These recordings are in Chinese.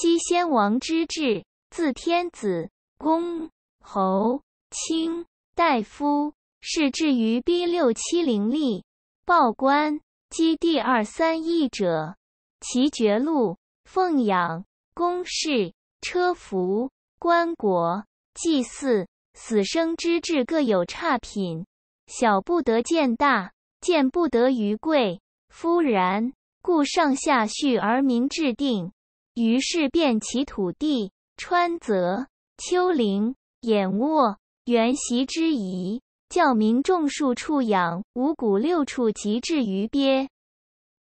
西先王之治，自天子公侯卿大夫，是至于 B 六七零立，报官积第二三亿者，其爵禄奉养宫室车服官国、祭祀，死生之制各有差品，小不得见大，见不得于贵。夫然，故上下序而民制定。于是遍起土地、川泽、丘陵、岩沃、原席之宜，教民种树畜养五谷六畜，及至于鳖、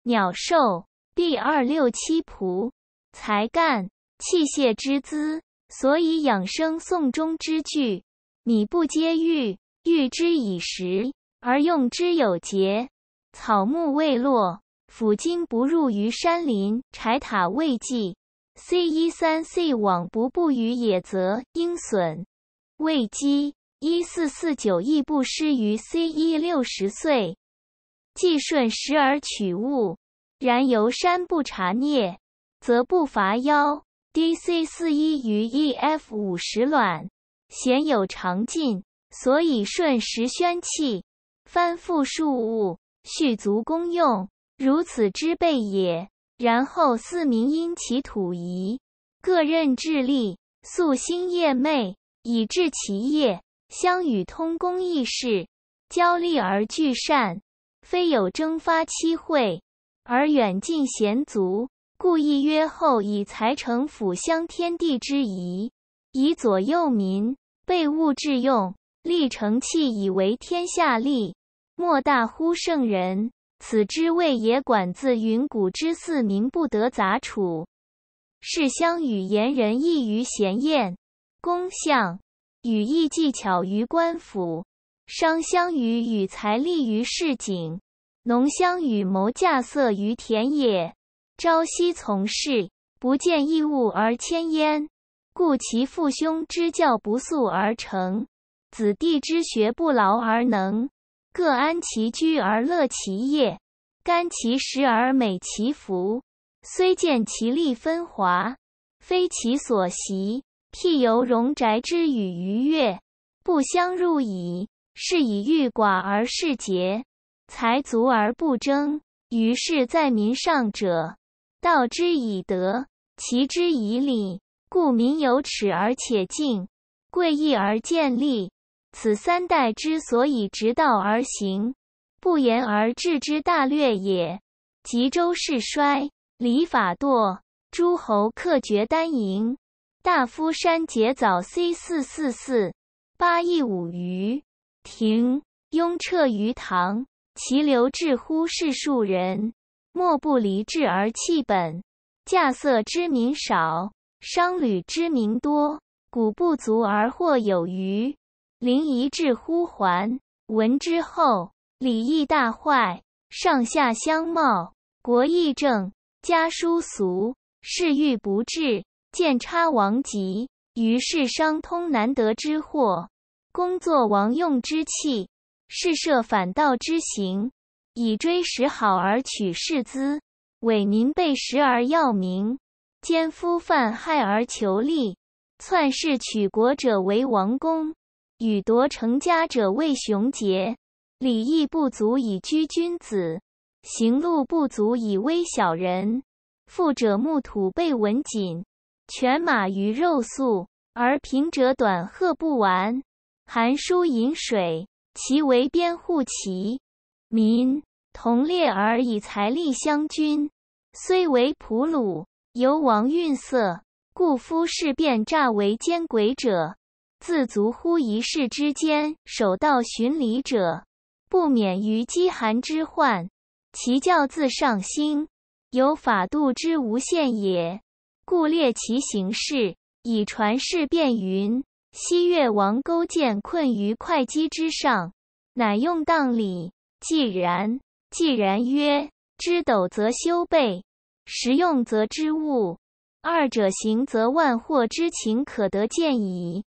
鸟兽，毕二六七仆才干器械之资，所以养生送终之具。米不接玉，玉之以食，而用之有节。草木未落，斧斤不入于山林；柴塔未济。C 一三 C 网不布于野泽鹰隼，未击一四四九亦不失于 C 一六十岁，既顺时而取物，然由山不察孽，则不伐妖。D C 四一于 E F 五十卵，鲜有长进，所以顺时宣气，翻覆数物，续足功用，如此之备也。然后四民因其土夷，各任其力，夙兴夜寐，以至其业。相与通公议事，交利而聚善，非有征发期会，而远近贤足。故亦曰：后以财成辅相天地之宜，以左右民，备物致用，立成器以为天下利，莫大乎圣人。此之谓也。管自云古之四民不得杂处，是相与言人异于贤宴，工相与艺技巧于官府，商相与与财利于市井，农相与谋稼穑于田野。朝夕从事，不见异物而迁焉。故其父兄之教不素而成，子弟之学不劳而能。各安其居而乐其业，甘其食而美其服，虽见其利分华，非其所习，辟犹荣宅之与鱼跃，不相入矣。是以欲寡而事节，财足而不争。于是，在民上者，道之以德，齐之以礼，故民有耻而且敬，贵义而见利。此三代之所以直道而行，不言而治之大略也。及周势衰，礼法堕，诸侯克绝丹营，大夫山节藻，C 四四四八佾五于庭，雍彻于堂，其流至乎是庶人，莫不离质而弃本，稼色之民少，商旅之民多，谷不足而获有余。临一至呼还，闻之后，礼义大坏，上下相貌，国义正，家书俗，事欲不治，见差王吉，于是商通难得之货，公作王用之器，是设反道之行，以追时好而取士资，伪民被时而要名，奸夫犯害而求利，篡世取国者为王公。与夺成家者谓雄杰，礼义不足以居君子，行路不足以威小人。富者木土被文锦，犬马鱼肉素，而贫者短褐不完，寒蔬饮水，其为边户齐民同列而以财力相均，虽为普鲁，犹王运色，故夫事变诈为奸鬼者。自足乎一世之间，守道循礼者，不免于饥寒之患。其教自上心，有法度之无限也。故列其行事，以传世遍云：西越王勾践困于会稽之上，乃用当理。既然，既然曰：知斗则修备，实用则知物。二者行，则万祸之情可得见矣。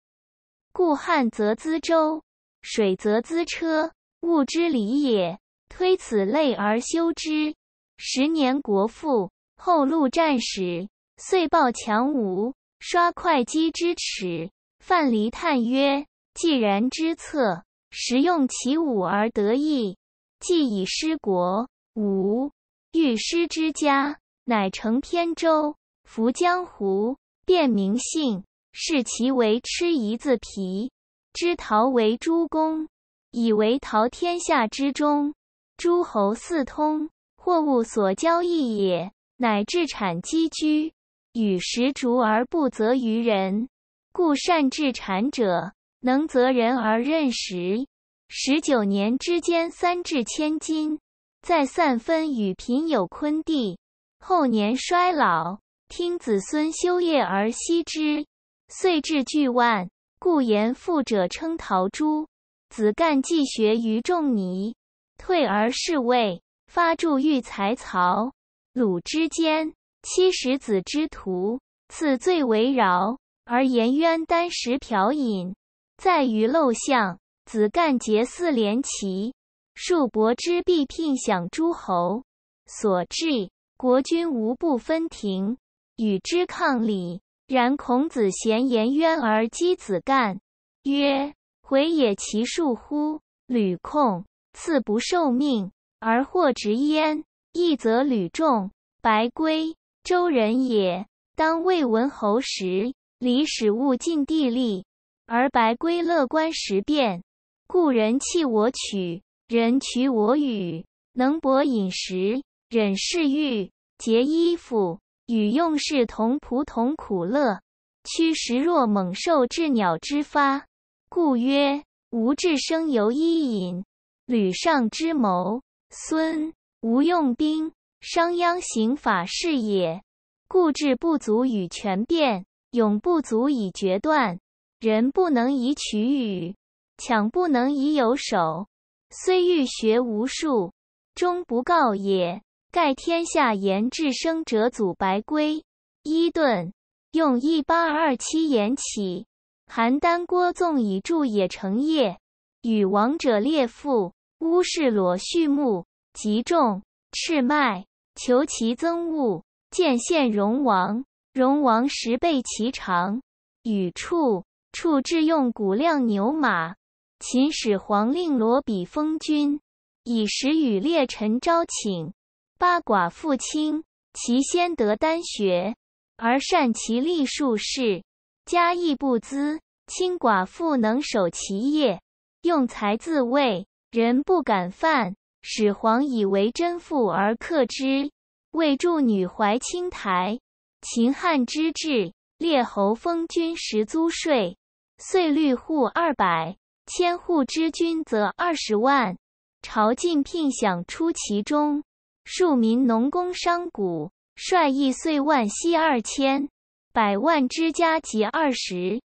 故汉则资舟，水则资车，物之理也。推此类而修之，十年国富。后陆战时，遂报强吴，刷会稽之耻。范蠡叹曰：“既然之策，实用其武而得意，既已失国，吾欲失之家，乃乘天舟，服江湖，便名姓。”视其为吃夷子皮，知陶为诸公，以为陶天下之中，诸侯四通，货物所交易也。乃至产积居，与食足而不责于人，故善治产者能择人而任食。十九年之间，三至千金，在散分与贫有昆地。后年衰老，听子孙修业而息之。遂至巨万，故言富者称陶朱。子干既学于仲尼，退而侍卫，发著欲财曹、鲁之间，七十子之徒，次最为饶。而颜渊丹食瓢饮，在于陋巷；子干结四连旗，数伯之必聘享诸侯，所至国君无不分庭与之抗礼。然孔子贤颜渊而讥子干，曰：“回也其恕乎！”吕控次不受命而获执焉，亦则吕仲、白圭，周人也。当魏文侯时，礼使物尽地利，而白圭乐观时变，故人弃我取，人取我与，能博饮食，忍嗜欲，节衣服。与用世同仆同苦乐，驱食若猛兽至鸟之发，故曰：吾智生由伊尹、吕尚之谋，孙吴用兵，商鞅刑法是也。故智不足以权变，勇不足以决断，仁不能以取予，强不能以有守，虽欲学无术，终不告也。盖天下言治生者，祖白圭。伊顿用一八二七言起。邯郸郭纵以筑也成业，与王者列父乌氏裸畜牧，及众赤脉，求其增物，见献戎王。戎王十倍其长，与处处置用谷量牛马。秦始皇令罗比封君，以时与列臣招请。八寡妇亲，其先得丹学，而善其力术士，家亦不资。亲寡妇能守其业，用财自卫，人不敢犯。始皇以为真妇而克之，为助女怀青台。秦汉之治，列侯封君实租税，岁律户二百，千户之君则二十万，朝觐聘享出其中。庶民农工商贾，率亿岁万息二千，百万之家及二十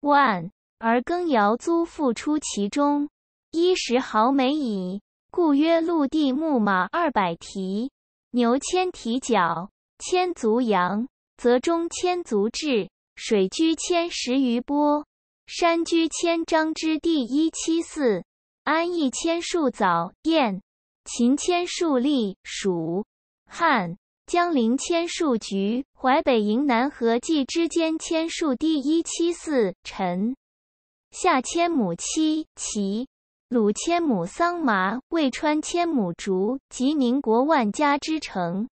万，而耕、尧租、赋出其中，衣食毫美矣。故曰：陆地牧马二百蹄，牛千蹄角，千足羊，则中千足雉；水居千十余波，山居千嶂之地一七四，安一千树枣、燕。秦千树立，蜀、汉、江陵千树橘，淮北、营南、河济之间千树第一七四陈，夏千亩漆，齐、鲁千亩桑麻，魏川千亩竹，及民国万家之城，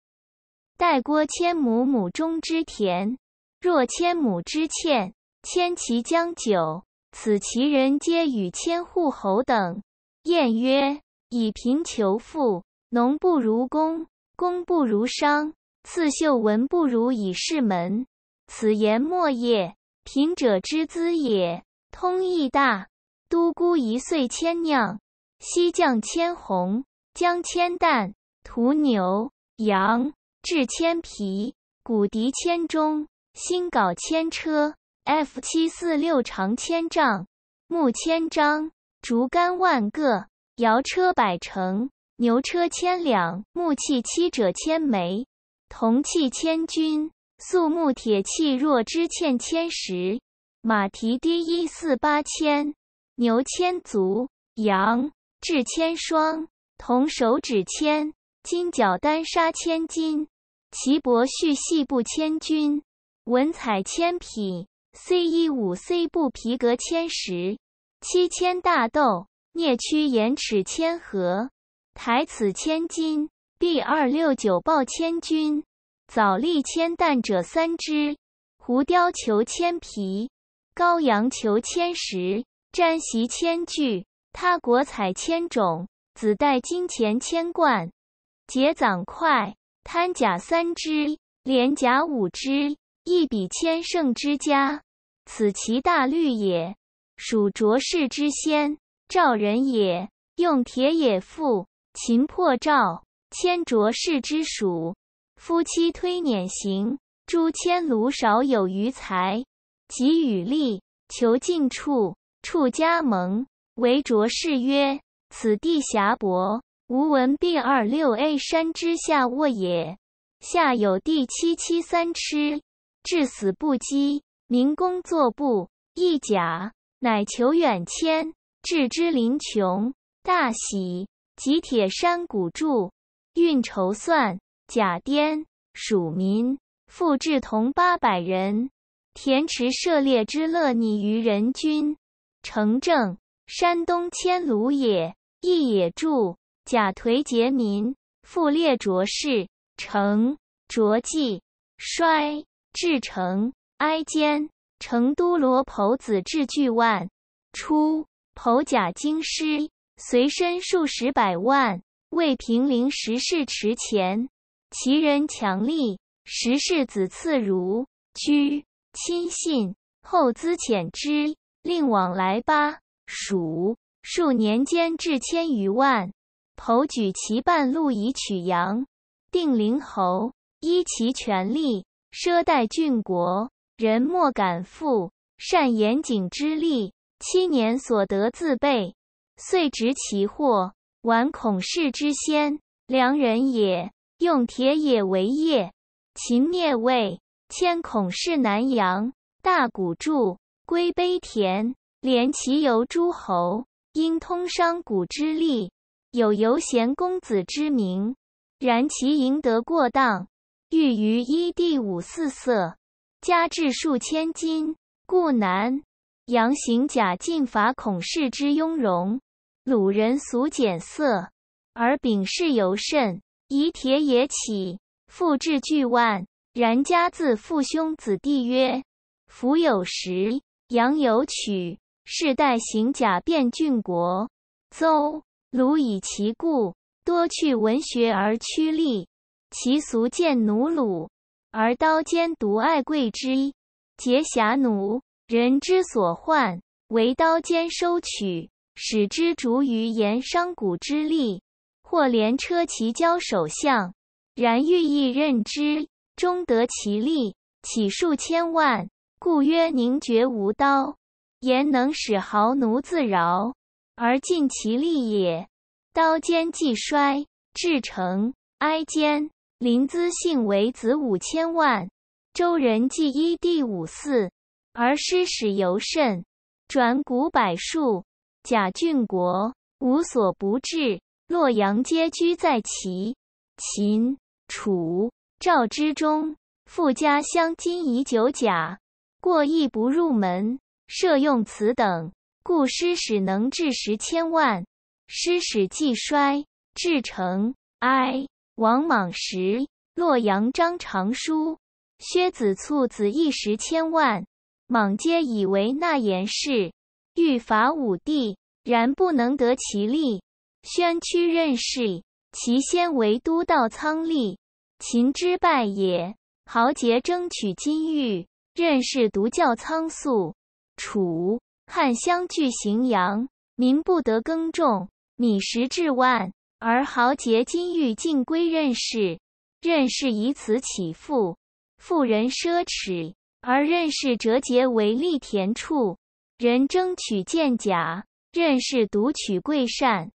代郭千亩亩中之田，若千亩之欠，千其将九，此其人皆与千户侯等。宴曰。以贫求富，农不如工，工不如商。刺绣文不如以市门。此言末也，贫者之资也。通义大都孤一岁千酿，西匠千红，将千担屠牛羊，制千皮骨笛千钟，新搞千车。F 七四六长千丈，木千张，竹竿万个。摇车百乘，牛车千两，木器七者千枚，铜器千钧，素木铁器若支欠千石，马蹄低一四八千，牛千足，羊至千双，铜手指千，金角单杀千斤，齐帛续细布千钧，文彩千匹，c 一五 C 布皮革千石，七千大豆。聂屈言齿千合，台此千金。B 二六九抱千钧，早立千担者三支。狐貂求千皮，羔羊求千石，毡席千具。他国采千种，子带金钱千贯。结掌块，贪甲三支，连甲五支。一笔千乘之家，此其大律也。属卓氏之先。赵人也，用铁也。缚。秦破赵，迁卓氏之属。夫妻推辇行，诸千卢少有余财，及与利，求近处。处家盟，为卓氏曰：“此地狭薄，吾闻必二六 A 山之下卧也。下有地七七三尺，至死不羁，民工作不。”亦甲，乃求远迁。”至之临穷，大喜，集铁山古柱，运筹算甲颠蜀民，复至同八百人，田池涉猎之乐拟于人君。城正山东千卢也，邑野柱甲颓结民，复列卓氏成卓继，衰至成哀坚。成都罗婆子至巨万初。侯甲京师，随身数十百万。为平陵十氏持钱，其人强力。十氏子次如居亲信，后资遣之，令往来巴蜀，数年间至千余万。侯举其半，路以取阳、定陵侯，依其权力，奢待郡国人，莫敢负。善严谨之力。七年所得自备，遂执其祸，挽孔氏之先良人也，用铁冶为业。秦灭魏，迁孔氏南阳大谷柱，归碑田。连其游诸侯，因通商贾之力，有游贤公子之名。然其赢得过当，欲于一地五四色，加至数千金，故难。阳行甲尽法孔氏之雍容，鲁人俗俭色，而丙氏尤甚。以铁也起，复至巨万。然家自父兄子弟曰：夫有时，阳有取。世代行甲变郡国，邹鲁以其故多去文学而趋利，其俗见奴鲁，而刀尖独爱贵之，结侠奴。人之所患，唯刀尖收取，使之逐于盐商谷之利，或连车骑交首相，然欲意任之，终得其利，起数千万，故曰宁绝无刀，言能使豪奴自饶而尽其利也。刀尖既衰，至成哀坚，临淄幸为子五千万，周人计一第五四。而师史尤甚，转古柏树。贾郡国无所不至。洛阳皆居在齐、秦、楚、赵之中，富家乡今已久贾，过亦不入门。设用此等，故师史能至十千万。师史既衰，至成哀、王莽时，洛阳张长书、薛子卒子亦十千万。莽皆以为那言是欲伐武帝，然不能得其利。宣屈任氏，其先为都道仓吏，秦之败也，豪杰争取金玉，任氏独教仓粟。楚汉相距，荥阳民不得耕种，米食至万，而豪杰金玉尽归任氏。任氏以此起富，富人奢侈。而任氏折节为利田处，人争取见甲；任氏独取贵善。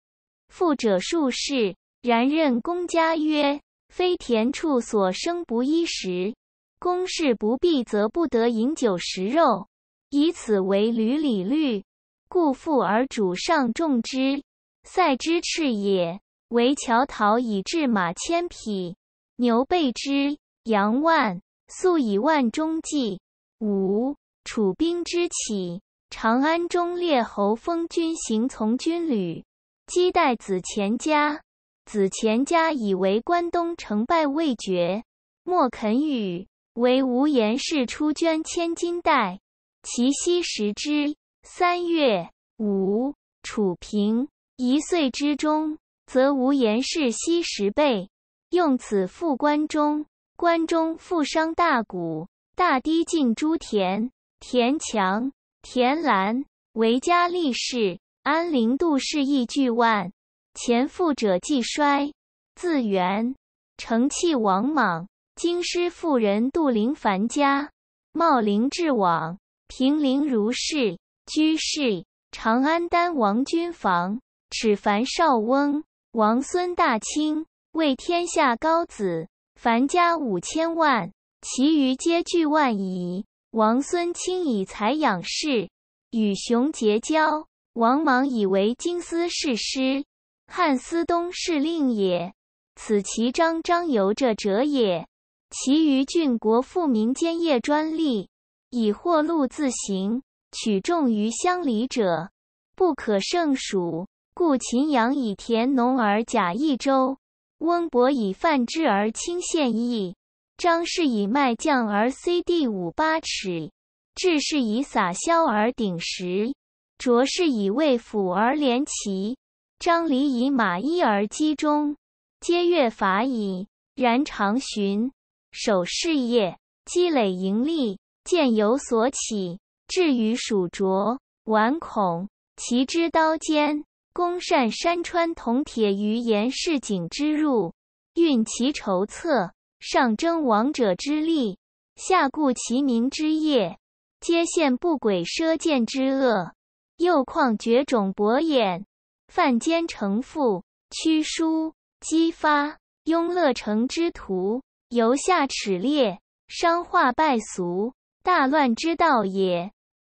富者数士，然任公家曰：“非田处所生不衣食，公事不毕则不得饮酒食肉，以此为履礼律。故富而主上重之，塞之赤也。为桥桃以至马千匹，牛背之，羊万。”素以万中计。五楚兵之起，长安中列侯封君行从军旅，击待子钱家。子钱家以为关东成败未决，莫肯与，唯无言事出捐千金代。其息食之。三月，五楚平。一岁之中，则无言事息十倍，用此复关中。关中富商大贾，大堤尽诸田、田强、田兰为家立世；安陵杜氏亦巨万，前富者既衰，自元成弃王莽。京师富人杜陵樊家，茂陵至往平陵如是，居士长安丹王君房，齿樊少翁、王孙大卿为天下高子。凡家五千万，其余皆聚万矣。王孙卿以才养士，与熊结交。王莽以为金丝是师，汉司东是令也。此其章张游者者也。其余郡国富民兼业专利，以货赂自行，取众于乡里者，不可胜数。故秦阳以田农而假益州。温伯以饭之而轻献邑，张氏以麦将而 CD 五八尺，志是以撒削而鼎石，卓氏以未斧而连齐，张离以马衣而击中，皆越法矣。然长循守事业，积累盈利，渐有所起，至于蜀卓完孔，其之刀尖。攻善山川铜铁于盐市井之入，运其筹策，上争王者之利，下固其民之业，皆陷不轨奢贱之恶。又况绝种博眼，犯奸成父，屈书激发，庸乐成之徒，游下齿裂，伤化败俗，大乱之道也。